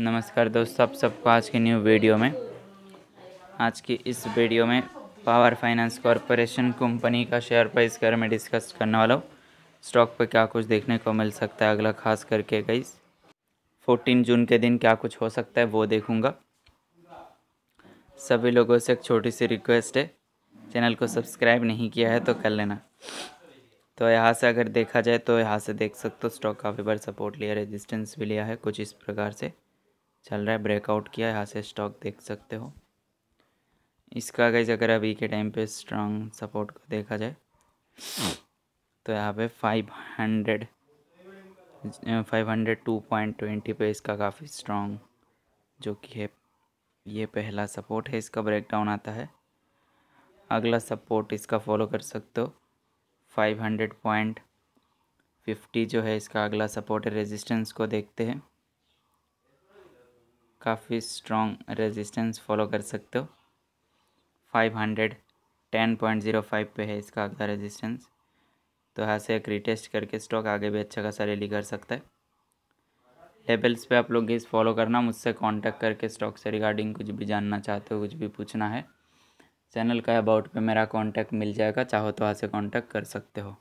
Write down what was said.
नमस्कार दोस्तों सब सबको आज की न्यू वीडियो में आज की इस वीडियो में पावर फाइनेंस कॉरपोरेशन कंपनी का शेयर प्राइस कर में डिस्कस करने वाला हूँ स्टॉक पर क्या कुछ देखने को मिल सकता है अगला खास करके गई फोर्टीन जून के दिन क्या कुछ हो सकता है वो देखूँगा सभी लोगों से एक छोटी सी रिक्वेस्ट है चैनल को सब्सक्राइब नहीं किया है तो कर लेना तो यहाँ से अगर देखा जाए तो यहाँ से देख सकते हो स्टॉक काफ़ी बार सपोर्ट लिया रेजिस्टेंस भी लिया है कुछ इस प्रकार से चल रहा है ब्रेकआउट किया यहाँ से स्टॉक देख सकते हो इसका गैस अगर अभी के टाइम पे स्ट्रांग सपोर्ट को देखा जाए तो यहाँ पे five hundred five hundred two point twenty पे इसका काफ़ी स्ट्रांग जो कि है ये पहला सपोर्ट है इसका ब्रेकडाउन आता है अगला सपोर्ट इसका फॉलो कर सकते हो फाइव हंड्रेड पॉइंट फिफ्टी जो है इसका अगला सपोर्ट है रेजिस्टेंस को देखते हैं काफ़ी स्ट्रॉन्ग रेजिस्टेंस फॉलो कर सकते हो five hundred ten point zero five पे है इसका अगला रेजिस्टेंस तो यहाँ से एक रिटेस्ट करके स्टॉक आगे भी अच्छा खासा रैली कर सकता है लेवल्स पे आप लोग गेस फॉलो करना मुझसे कांटेक्ट करके स्टॉक से रिगार्डिंग कुछ भी जानना चाहते हो कुछ भी पूछना है चैनल का अबाउट पे मेरा कांटेक्ट मिल जाएगा चाहो तो वहाँ से कॉन्टैक्ट कर सकते हो